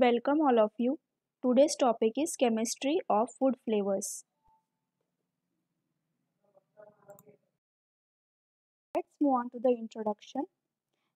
Welcome all of you. Today's topic is chemistry of food flavors. Let's move on to the introduction.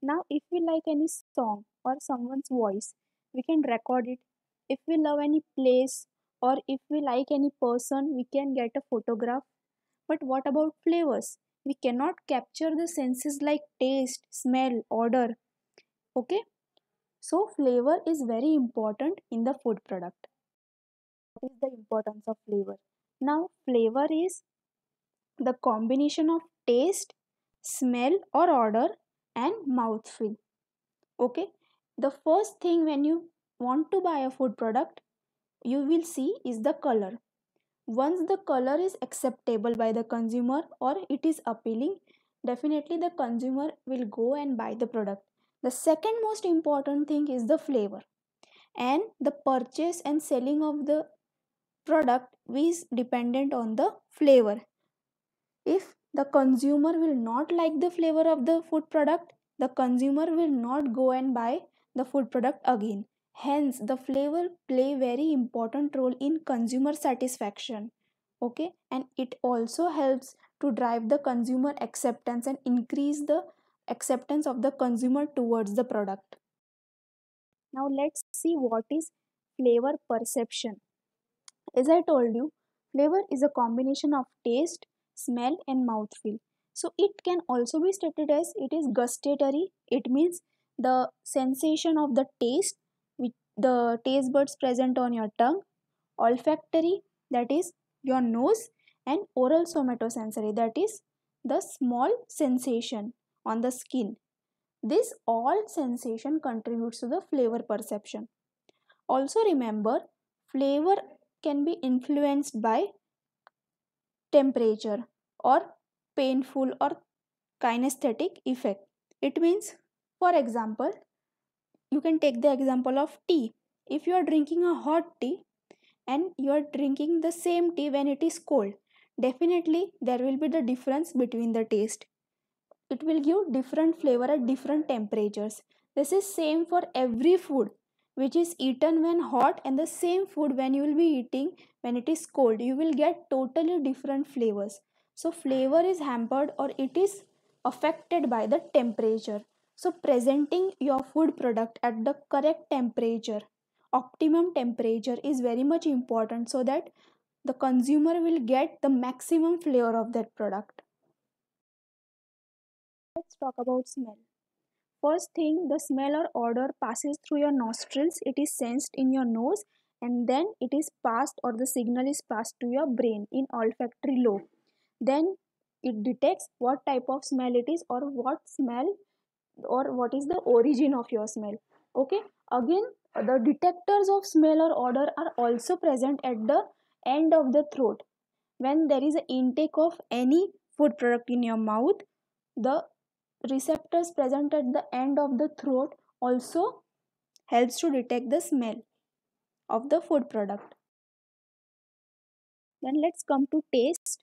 Now if we like any song or someone's voice, we can record it. If we love any place or if we like any person, we can get a photograph. But what about flavors? We cannot capture the senses like taste, smell, odor. Okay? So flavor is very important in the food product. What is the importance of flavor? Now flavor is the combination of taste, smell or odor and mouth feel. Okay. The first thing when you want to buy a food product, you will see is the color. Once the color is acceptable by the consumer or it is appealing, definitely the consumer will go and buy the product the second most important thing is the flavor and the purchase and selling of the product is dependent on the flavor. If the consumer will not like the flavor of the food product, the consumer will not go and buy the food product again. Hence, the flavor play very important role in consumer satisfaction. Okay, and it also helps to drive the consumer acceptance and increase the acceptance of the consumer towards the product. Now let's see what is flavor perception. As I told you, flavor is a combination of taste, smell and mouthfeel. So it can also be stated as it is gustatory. It means the sensation of the taste, which the taste buds present on your tongue, olfactory, that is your nose, and oral somatosensory, that is the small sensation on the skin. This all sensation contributes to the flavor perception. Also remember, flavor can be influenced by temperature or painful or kinesthetic effect. It means, for example, you can take the example of tea. If you are drinking a hot tea and you are drinking the same tea when it is cold, definitely there will be the difference between the taste it will give different flavor at different temperatures this is same for every food which is eaten when hot and the same food when you will be eating when it is cold you will get totally different flavors so flavor is hampered or it is affected by the temperature so presenting your food product at the correct temperature optimum temperature is very much important so that the consumer will get the maximum flavor of that product let's talk about smell. First thing, the smell or odor passes through your nostrils, it is sensed in your nose, and then it is passed or the signal is passed to your brain in olfactory lobe. Then it detects what type of smell it is or what smell or what is the origin of your smell. Okay, again, the detectors of smell or odor are also present at the end of the throat. When there is an intake of any food product in your mouth, the receptors present at the end of the throat also helps to detect the smell of the food product then let's come to taste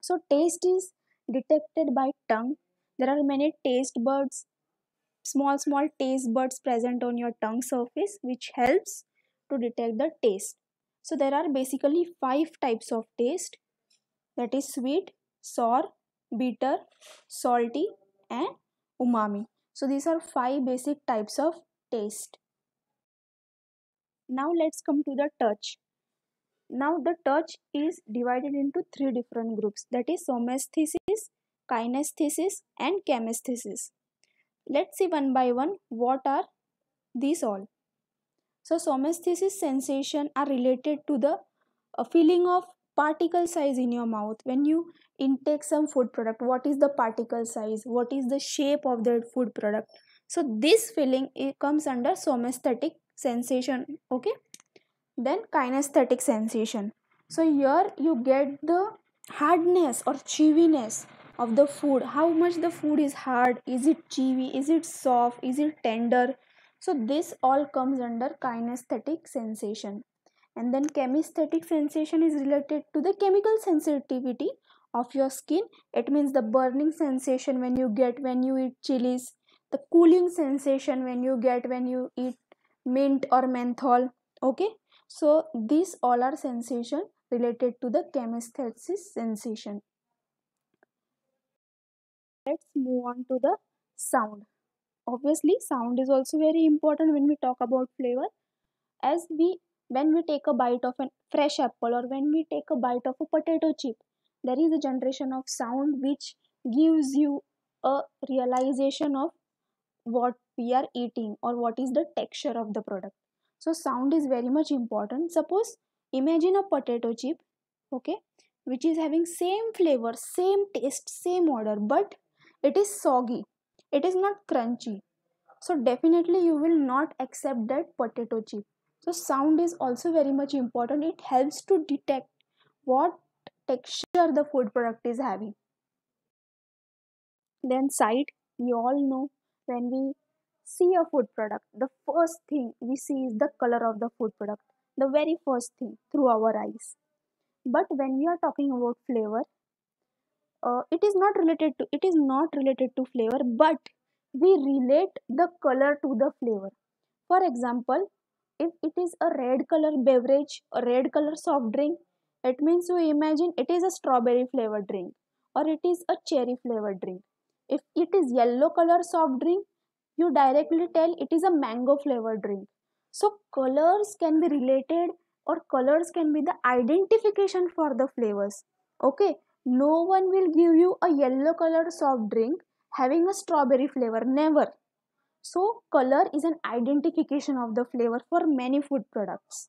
so taste is detected by tongue there are many taste buds small small taste buds present on your tongue surface which helps to detect the taste so there are basically five types of taste that is sweet sour bitter salty and umami. So these are five basic types of taste. Now let's come to the touch. Now the touch is divided into three different groups that is somesthesis, kinesthesis and chemesthesis. Let's see one by one what are these all. So somesthesis sensation are related to the uh, feeling of particle size in your mouth when you intake some food product what is the particle size what is the shape of the food product so this feeling it comes under somesthetic sensation okay then kinesthetic sensation so here you get the hardness or chewiness of the food how much the food is hard is it chewy is it soft is it tender so this all comes under kinesthetic sensation and then chemistatic sensation is related to the chemical sensitivity of your skin it means the burning sensation when you get when you eat chilies the cooling sensation when you get when you eat mint or menthol okay so these all are sensation related to the chemesthesis sensation let's move on to the sound obviously sound is also very important when we talk about flavor as we when we take a bite of a fresh apple or when we take a bite of a potato chip there is a generation of sound which gives you a realization of what we are eating or what is the texture of the product so sound is very much important suppose imagine a potato chip okay which is having same flavor same taste same odor but it is soggy it is not crunchy so definitely you will not accept that potato chip so sound is also very much important it helps to detect what texture the food product is having then sight we all know when we see a food product the first thing we see is the color of the food product the very first thing through our eyes but when we are talking about flavor uh, it is not related to it is not related to flavor but we relate the color to the flavor for example if it is a red color beverage or red color soft drink it means you imagine it is a strawberry flavored drink or it is a cherry flavored drink if it is yellow color soft drink you directly tell it is a mango flavored drink so colors can be related or colors can be the identification for the flavors okay no one will give you a yellow color soft drink having a strawberry flavor never so color is an identification of the flavor for many food products.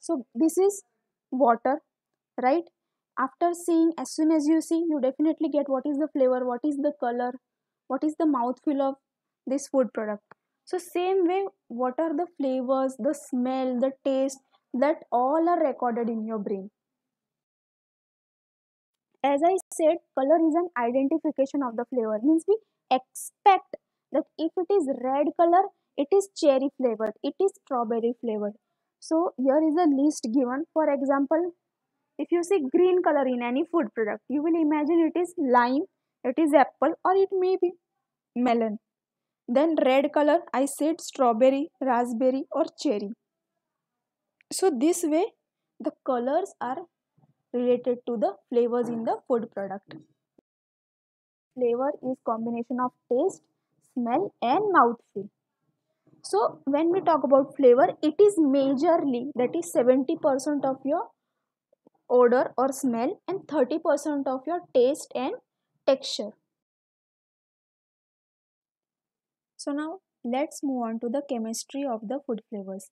So this is water, right? After seeing, as soon as you see, you definitely get what is the flavor, what is the color, what is the mouthfeel of this food product. So same way, what are the flavors, the smell, the taste, that all are recorded in your brain. As I said, color is an identification of the flavor, means we expect that if it is red color it is cherry flavored it is strawberry flavored so here is a list given for example if you see green color in any food product you will imagine it is lime it is apple or it may be melon then red color i said strawberry raspberry or cherry so this way the colors are related to the flavors in the food product flavor is combination of taste smell and mouth feel so when we talk about flavor it is majorly that is 70% of your odor or smell and 30% of your taste and texture so now let's move on to the chemistry of the food flavors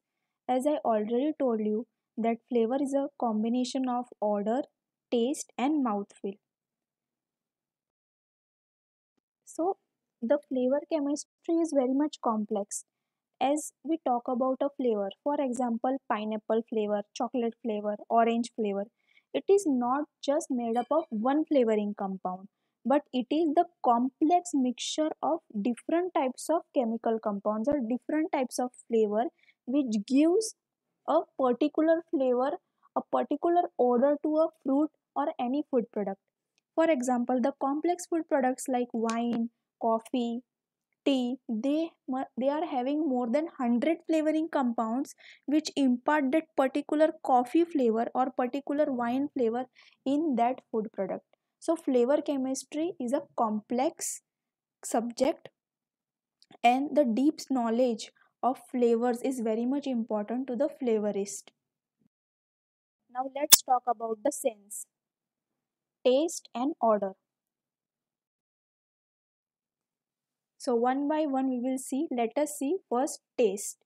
as i already told you that flavor is a combination of odor taste and mouth feel so the flavor chemistry is very much complex as we talk about a flavor for example pineapple flavor chocolate flavor orange flavor it is not just made up of one flavoring compound but it is the complex mixture of different types of chemical compounds or different types of flavor which gives a particular flavor a particular odor to a fruit or any food product for example the complex food products like wine coffee, tea, they, they are having more than 100 flavoring compounds which impart that particular coffee flavor or particular wine flavor in that food product. So, flavor chemistry is a complex subject and the deep knowledge of flavors is very much important to the flavorist. Now, let's talk about the sense taste and odor. So one by one we will see. Let us see first taste.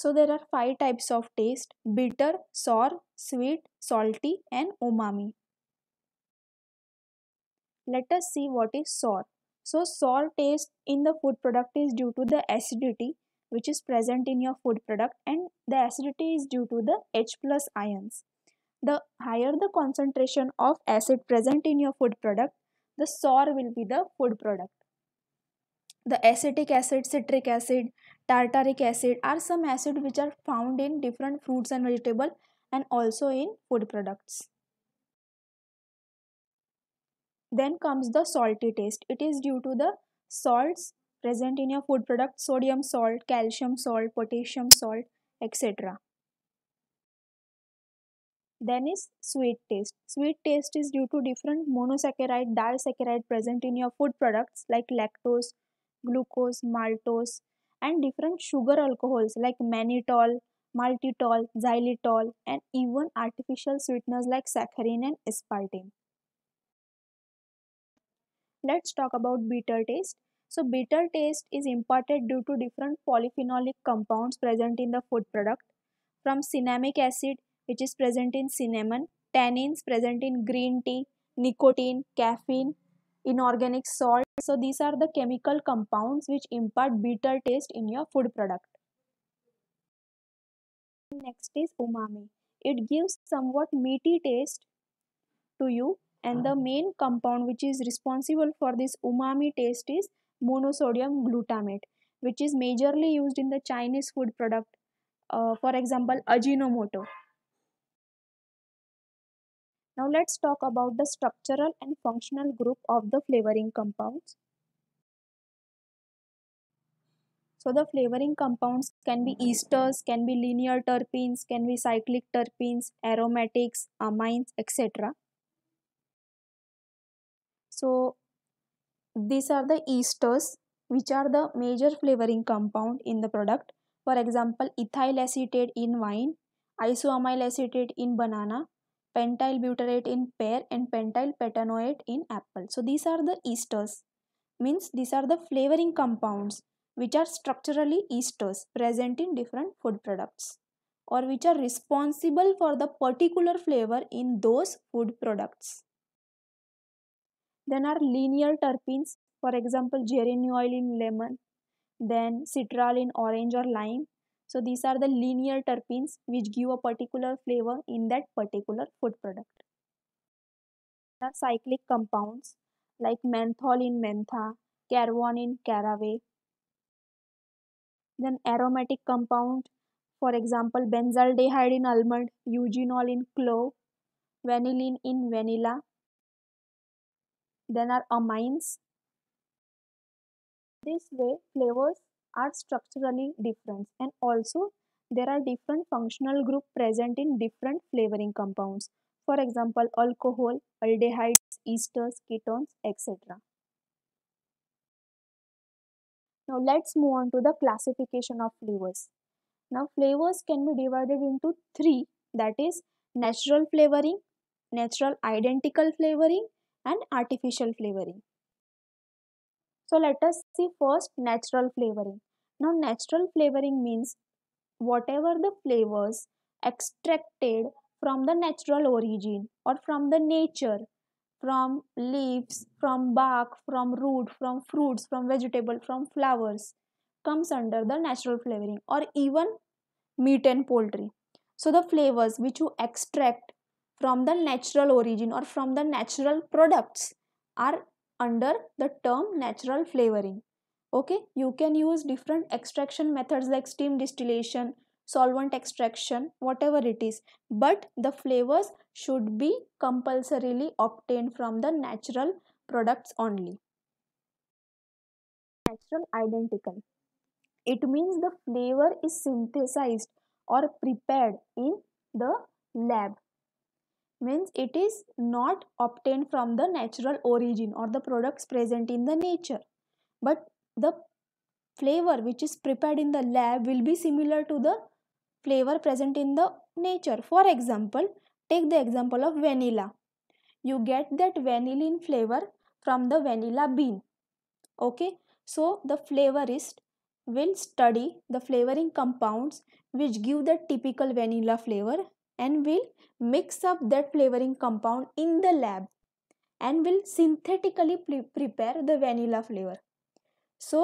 So there are five types of taste bitter, sour, sweet, salty and umami. Let us see what is sour. So sour taste in the food product is due to the acidity which is present in your food product and the acidity is due to the H plus ions. The higher the concentration of acid present in your food product, the sour will be the food product. The acetic acid, citric acid, tartaric acid are some acids which are found in different fruits and vegetables and also in food products. Then comes the salty taste. It is due to the salts present in your food product, sodium salt, calcium salt, potassium salt, etc. Then is sweet taste. Sweet taste is due to different monosaccharide, disaccharide present in your food products like lactose, glucose, maltose and different sugar alcohols like mannitol, maltitol, xylitol and even artificial sweeteners like saccharin and aspartame. Let's talk about bitter taste. So bitter taste is imparted due to different polyphenolic compounds present in the food product from cinnamic acid which is present in cinnamon, tannins present in green tea, nicotine, caffeine, inorganic salt. So these are the chemical compounds which impart bitter taste in your food product. Next is umami. It gives somewhat meaty taste to you and the hmm. main compound which is responsible for this umami taste is monosodium glutamate which is majorly used in the Chinese food product. Uh, for example, Ajinomoto. Now let's talk about the structural and functional group of the flavoring compounds. So the flavoring compounds can be esters, can be linear terpenes, can be cyclic terpenes, aromatics, amines, etc. So these are the esters which are the major flavoring compound in the product. For example, ethyl acetate in wine, isoamyl acetate in banana, pentyl butyrate in pear and pentyl petanoate in apple. So these are the esters means these are the flavoring compounds which are structurally esters present in different food products or which are responsible for the particular flavor in those food products. Then are linear terpenes for example geraniol in lemon then citral in orange or lime so these are the linear terpenes which give a particular flavor in that particular food product. Are cyclic compounds like menthol in mentha, carvon in caraway. Then aromatic compound, for example, benzaldehyde in almond, eugenol in clove, vanillin in vanilla. Then are amines. This way, flavors are structurally different and also there are different functional group present in different flavoring compounds for example alcohol aldehydes esters ketones etc now let's move on to the classification of flavors now flavors can be divided into three that is natural flavoring natural identical flavoring and artificial flavoring so let us see first natural flavoring. Now natural flavoring means whatever the flavors extracted from the natural origin or from the nature from leaves from bark from root from fruits from vegetable from flowers comes under the natural flavoring or even meat and poultry so the flavors which you extract from the natural origin or from the natural products are under the term natural flavoring. Okay, you can use different extraction methods like steam distillation, solvent extraction, whatever it is. But the flavors should be compulsorily obtained from the natural products only. Natural identical. It means the flavor is synthesized or prepared in the lab means it is not obtained from the natural origin or the products present in the nature but the flavor which is prepared in the lab will be similar to the flavor present in the nature for example take the example of vanilla you get that vanillin flavor from the vanilla bean okay so the flavorist will study the flavoring compounds which give the typical vanilla flavor and will mix up that flavoring compound in the lab and will synthetically pre prepare the vanilla flavor. So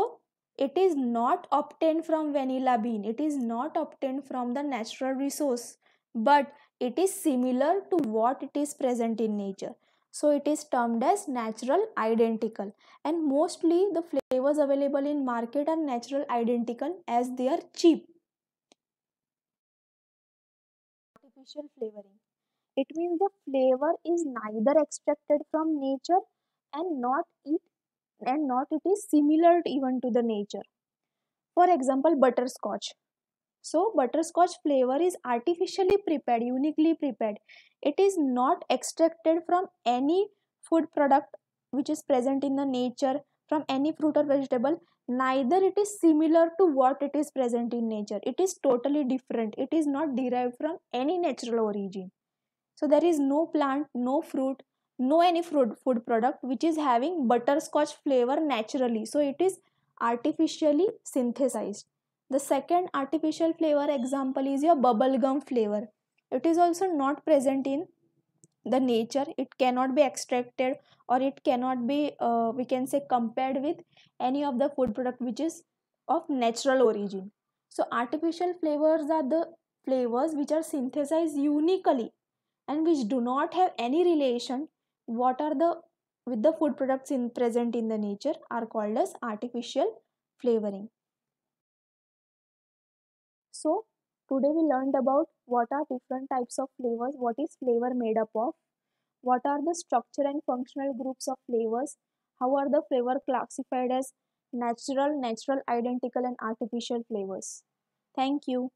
it is not obtained from vanilla bean, it is not obtained from the natural resource, but it is similar to what it is present in nature. So it is termed as natural identical and mostly the flavors available in market are natural identical as they are cheap artificial flavoring. It means the flavor is neither extracted from nature and not it and not it is similar even to the nature. For example, butterscotch. So butterscotch flavor is artificially prepared, uniquely prepared. It is not extracted from any food product which is present in the nature, from any fruit or vegetable neither it is similar to what it is present in nature it is totally different it is not derived from any natural origin so there is no plant no fruit no any food food product which is having butterscotch flavor naturally so it is artificially synthesized the second artificial flavor example is your bubblegum flavor it is also not present in the nature it cannot be extracted or it cannot be uh, we can say compared with any of the food product which is of natural origin so artificial flavors are the flavors which are synthesized uniquely and which do not have any relation what are the with the food products in present in the nature are called as artificial flavoring so Today we learned about what are different types of flavors, what is flavor made up of, what are the structure and functional groups of flavors, how are the flavor classified as natural, natural, identical and artificial flavors. Thank you.